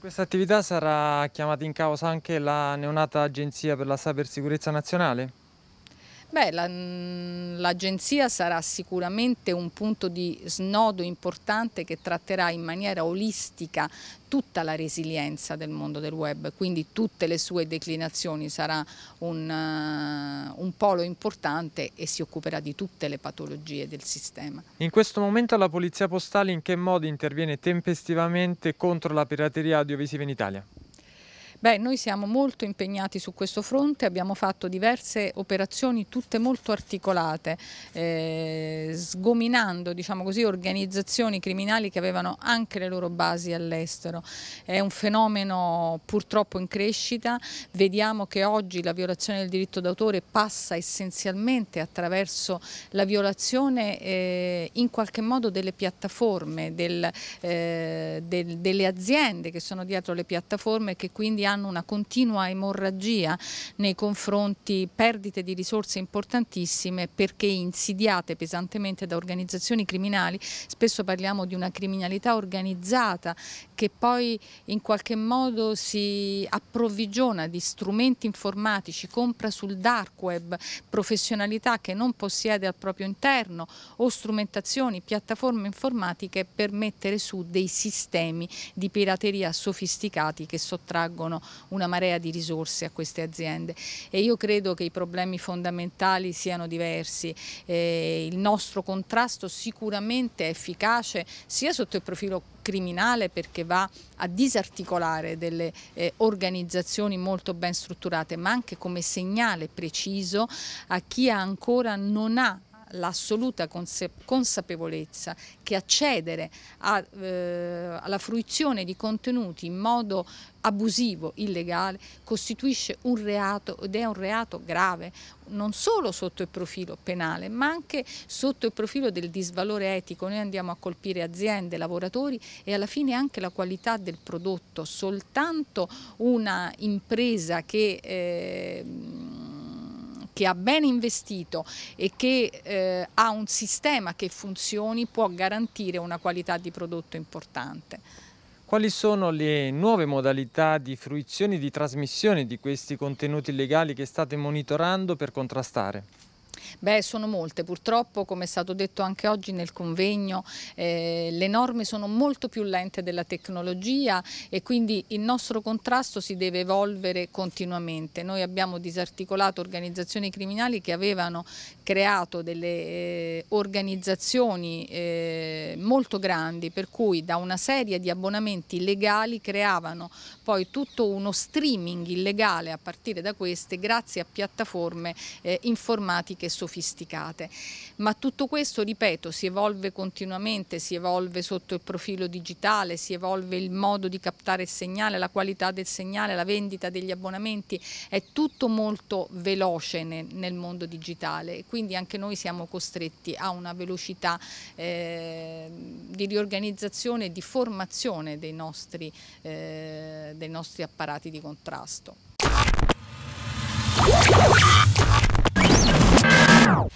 questa attività sarà chiamata in causa anche la neonata Agenzia per la Cybersicurezza Nazionale? Beh, mm, l'agenzia la, sarà sicuramente un punto di snodo importante che tratterà in maniera olistica tutta la resilienza del mondo del web, quindi tutte le sue declinazioni. Sarà un, un polo importante e si occuperà di tutte le patologie del sistema. In questo momento la Polizia Postale in che modo interviene tempestivamente contro la pirateria audiovisiva in Italia? Beh, noi siamo molto impegnati su questo fronte, abbiamo fatto diverse operazioni tutte molto articolate, eh, sgominando diciamo così, organizzazioni criminali che avevano anche le loro basi all'estero. È un fenomeno purtroppo in crescita, vediamo che oggi la violazione del diritto d'autore passa essenzialmente attraverso la violazione eh, in qualche modo delle piattaforme, del, eh, del, delle aziende che sono dietro le piattaforme e che quindi hanno hanno una continua emorragia nei confronti perdite di risorse importantissime perché insidiate pesantemente da organizzazioni criminali, spesso parliamo di una criminalità organizzata che poi in qualche modo si approvvigiona di strumenti informatici, compra sul dark web professionalità che non possiede al proprio interno o strumentazioni, piattaforme informatiche per mettere su dei sistemi di pirateria sofisticati che sottraggono una marea di risorse a queste aziende e io credo che i problemi fondamentali siano diversi. Eh, il nostro contrasto sicuramente è efficace sia sotto il profilo criminale perché va a disarticolare delle eh, organizzazioni molto ben strutturate, ma anche come segnale preciso a chi ancora non ha l'assoluta consapevolezza che accedere a, eh, alla fruizione di contenuti in modo abusivo, illegale, costituisce un reato ed è un reato grave, non solo sotto il profilo penale, ma anche sotto il profilo del disvalore etico. Noi andiamo a colpire aziende, lavoratori e alla fine anche la qualità del prodotto. Soltanto una impresa che... Eh, che ha ben investito e che eh, ha un sistema che funzioni può garantire una qualità di prodotto importante. Quali sono le nuove modalità di fruizione e di trasmissione di questi contenuti legali che state monitorando per contrastare? Beh, sono molte. Purtroppo, come è stato detto anche oggi nel convegno, eh, le norme sono molto più lente della tecnologia e quindi il nostro contrasto si deve evolvere continuamente. Noi abbiamo disarticolato organizzazioni criminali che avevano creato delle eh, organizzazioni eh, molto grandi, per cui da una serie di abbonamenti legali creavano poi tutto uno streaming illegale a partire da queste grazie a piattaforme eh, informatiche sociali sofisticate, ma tutto questo, ripeto, si evolve continuamente, si evolve sotto il profilo digitale, si evolve il modo di captare il segnale, la qualità del segnale, la vendita degli abbonamenti, è tutto molto veloce nel mondo digitale, quindi anche noi siamo costretti a una velocità eh, di riorganizzazione e di formazione dei nostri, eh, dei nostri apparati di contrasto. Wow.